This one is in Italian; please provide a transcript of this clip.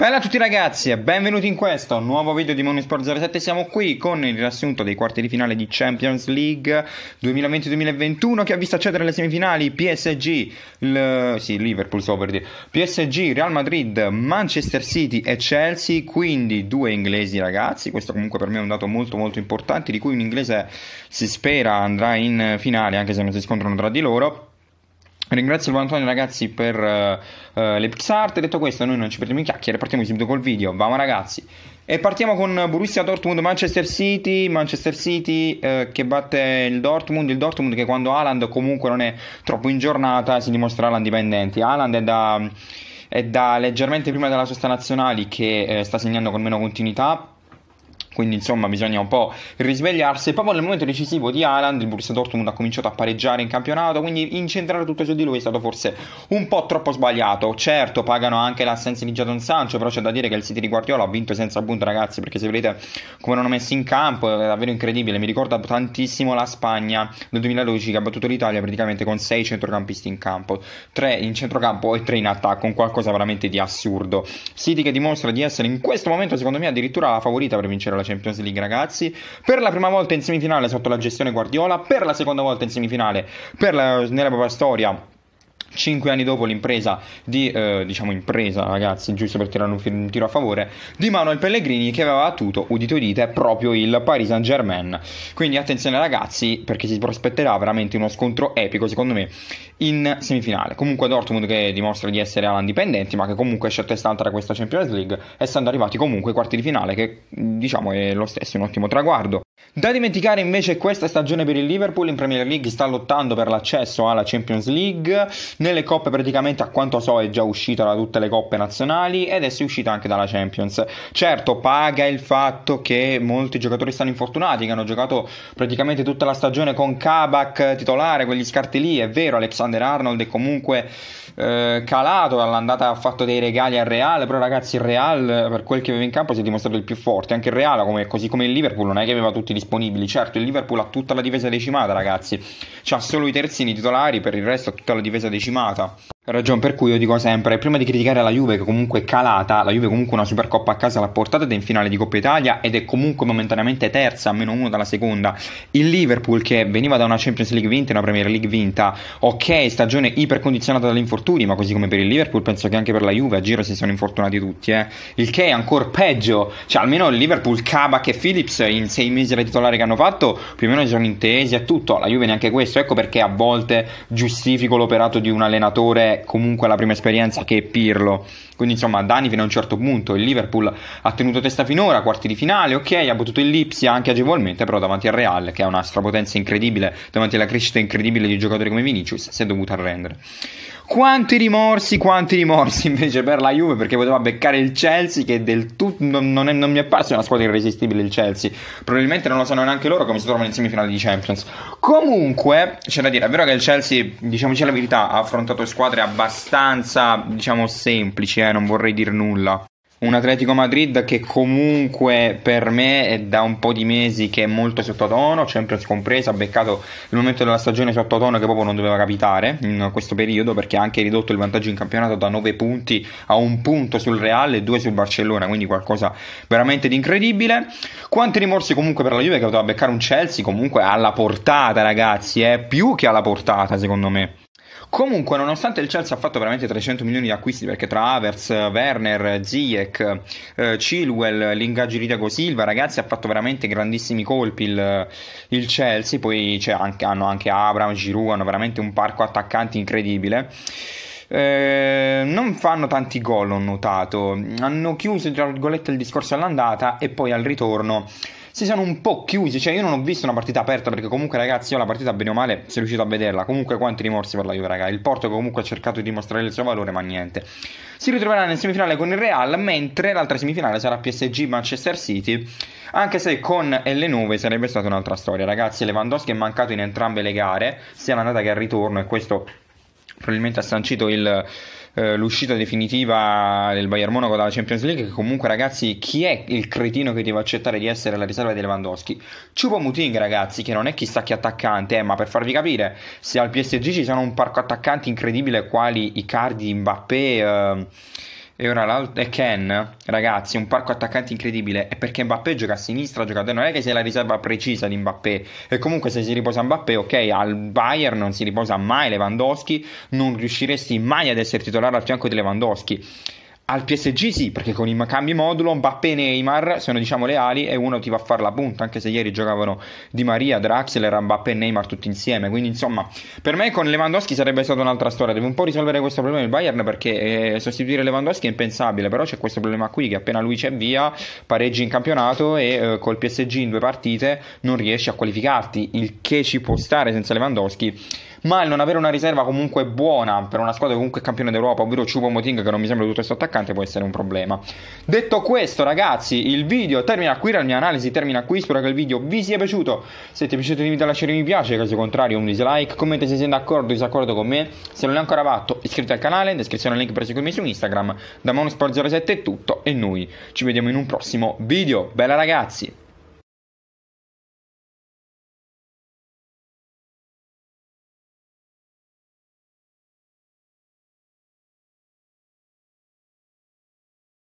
Bella a tutti ragazzi e benvenuti in questo nuovo video di Monisport 07 Siamo qui con il riassunto dei quarti di finale di Champions League 2020-2021 Che ha visto accedere alle semifinali PSG, il, sì Liverpool so per dire PSG, Real Madrid, Manchester City e Chelsea Quindi due inglesi ragazzi, questo comunque per me è un dato molto molto importante Di cui un inglese si spera andrà in finale anche se non si scontrano tra di loro Ringrazio il Antonio ragazzi per uh, uh, le pizzarte. Detto questo, noi non ci perdiamo in chiacchiere, partiamo subito col video. Vamo ragazzi. E partiamo con Borussia Dortmund Manchester City, Manchester City uh, che batte il Dortmund, il Dortmund che quando Haaland comunque non è troppo in giornata si dimostra Haaland dipendente. Haaland è da, è da leggermente prima della sua sta nazionale che sta segnando con meno continuità quindi insomma bisogna un po' risvegliarsi. E proprio nel momento decisivo di Alan il Borussia Dortmund ha cominciato a pareggiare in campionato, quindi incentrare tutto su di lui è stato forse un po' troppo sbagliato. Certo, pagano anche l'assenza di Jadon Sancho, però c'è da dire che il City di Guardiola ha vinto senza punto, ragazzi, perché se vedete come l'hanno messo in campo è davvero incredibile. Mi ricorda tantissimo la Spagna del 2012 che ha battuto l'Italia praticamente con 6 centrocampisti in campo, 3 in centrocampo e 3 in attacco, un qualcosa veramente di assurdo. City che dimostra di essere in questo momento, secondo me, addirittura la favorita per vincere la la Champions League, ragazzi. Per la prima volta in semifinale sotto la gestione Guardiola, per la seconda volta in semifinale la, nella propria storia 5 anni dopo l'impresa di, eh, diciamo impresa ragazzi, giusto per tirare un, tiro a favore, di Manuel Pellegrini che aveva battuto, udito dite, proprio il Paris Saint Germain. Quindi attenzione ragazzi perché si prospetterà veramente uno scontro epico secondo me in semifinale. Comunque Dortmund che dimostra di essere all'indipendenti ma che comunque esce a testa alta da questa Champions League essendo arrivati comunque ai quarti di finale che diciamo è lo stesso un ottimo traguardo. Da dimenticare invece questa stagione per il Liverpool in Premier League sta lottando per l'accesso alla Champions League, nelle coppe praticamente a quanto so è già uscita da tutte le coppe nazionali ed è uscita anche dalla Champions. Certo paga il fatto che molti giocatori stanno infortunati, che hanno giocato praticamente tutta la stagione con Kabak titolare, quegli scarti lì, è vero Alexander Arnold è comunque eh, calato dall'andata ha fatto dei regali al Real, però ragazzi il Real per quel che aveva in campo si è dimostrato il più forte, anche il Real come, così come il Liverpool non è che aveva tutti tutti disponibili. Certo, il Liverpool ha tutta la difesa decimata, ragazzi. C'ha solo i terzini titolari, per il resto ha tutta la difesa decimata ragione per cui io dico sempre, prima di criticare la Juve che comunque è calata, la Juve comunque una Supercoppa a casa l'ha portata ed è in finale di Coppa Italia ed è comunque momentaneamente terza, a meno uno dalla seconda. Il Liverpool che veniva da una Champions League vinta una Premier League vinta, ok, stagione ipercondizionata dagli infortuni, ma così come per il Liverpool penso che anche per la Juve a giro si sono infortunati tutti, eh. Il che è ancora peggio, cioè almeno il Liverpool, Kabak e Phillips in sei mesi da titolare che hanno fatto più o meno si sono intesi a tutto, la Juve neanche questo, ecco perché a volte giustifico l'operato di un allenatore comunque la prima esperienza che è Pirlo. Quindi insomma Dani fino a un certo punto il Liverpool ha tenuto testa finora, quarti di finale, ok, ha battuto il Lipsia anche agevolmente, però davanti al Real, che ha una strapotenza incredibile, davanti alla crescita incredibile di giocatori come Vinicius, si è dovuto arrendere. Quanti rimorsi, quanti rimorsi invece per la Juve perché poteva beccare il Chelsea che del tutto non, non, è, non mi è apparso una squadra irresistibile il Chelsea. Probabilmente non lo sanno neanche loro come si trovano in semifinale di Champions. Comunque, c'è da dire, è vero che il Chelsea, diciamoci la verità, ha affrontato squadre abbastanza, diciamo, semplici, eh, non vorrei dire nulla un Atletico Madrid che comunque per me è da un po' di mesi che è molto sottotono, Champions compresa, ha beccato il momento della stagione sottotono che proprio non doveva capitare in questo periodo perché ha anche ridotto il vantaggio in campionato da 9 punti a un punto sul Real e 2 sul Barcellona, quindi qualcosa veramente di incredibile. Quanti rimorsi comunque per la Juve che poteva beccare un Chelsea comunque alla portata ragazzi, eh? più che alla portata secondo me. Comunque, nonostante il Chelsea ha fatto veramente 300 milioni di acquisti, perché tra Avers, Werner, Ziyech, eh, Chilwell, l'ingaggio di Thiago Silva, ragazzi, ha fatto veramente grandissimi colpi il, il Chelsea. Poi cioè, anche, hanno anche Abram, Giroud, hanno veramente un parco attaccanti incredibile. Eh, non fanno tanti gol, ho notato. Hanno chiuso, tra virgolette, il discorso all'andata e poi al ritorno si sono un po' chiusi. Cioè, io non ho visto una partita aperta perché comunque, ragazzi, io la partita bene o male sono riuscito a vederla. Comunque, quanti rimorsi per la Juve, ragazzi. Il Porto comunque ha cercato di dimostrare il suo valore, ma niente. Si ritroverà nel semifinale con il Real, mentre l'altra semifinale sarà PSG Manchester City. Anche se con L9 sarebbe stata un'altra storia, ragazzi. Lewandowski è mancato in entrambe le gare, sia l'andata che il ritorno, e questo probabilmente ha sancito il, eh, l'uscita definitiva del Bayern Monaco dalla Champions League che comunque ragazzi chi è il cretino che deve accettare di essere la riserva di Lewandowski Ciupo Muting ragazzi che non è chissà che attaccante eh, ma per farvi capire se al PSG ci sono un parco attaccanti incredibile quali Icardi, Mbappé eh, e ora l'altro è Ken, ragazzi, un parco attaccante incredibile. È perché Mbappé gioca a sinistra, giocatore non è che sia la riserva precisa di Mbappé. E comunque se si riposa Mbappé, ok, al Bayern non si riposa mai Lewandowski, non riusciresti mai ad essere titolare al fianco di Lewandowski. Al PSG sì, perché con i cambi modulo Mbappé e Neymar sono diciamo le ali e uno ti va a fare la punta, anche se ieri giocavano Di Maria, Draxler, Mbappé e Neymar tutti insieme, quindi insomma per me con Lewandowski sarebbe stata un'altra storia, deve un po' risolvere questo problema il Bayern perché eh, sostituire Lewandowski è impensabile, però c'è questo problema qui che appena lui c'è via pareggi in campionato e eh, col PSG in due partite non riesci a qualificarti, il che ci può stare senza Lewandowski ma il non avere una riserva comunque buona per una squadra che comunque è campione d'Europa, ovvero Chupo Moting che non mi sembra tutto questo attaccante, può essere un problema. Detto questo ragazzi, il video termina qui, la mia analisi termina qui, spero che il video vi sia piaciuto, se ti è piaciuto ti invito a lasciare un mi piace, caso contrario un dislike, commenta se sei d'accordo o disaccordo con me, se non l'hai ancora fatto iscriviti al canale, in descrizione il link per seguirmi su Instagram, da Monosport07 è tutto e noi ci vediamo in un prossimo video, bella ragazzi!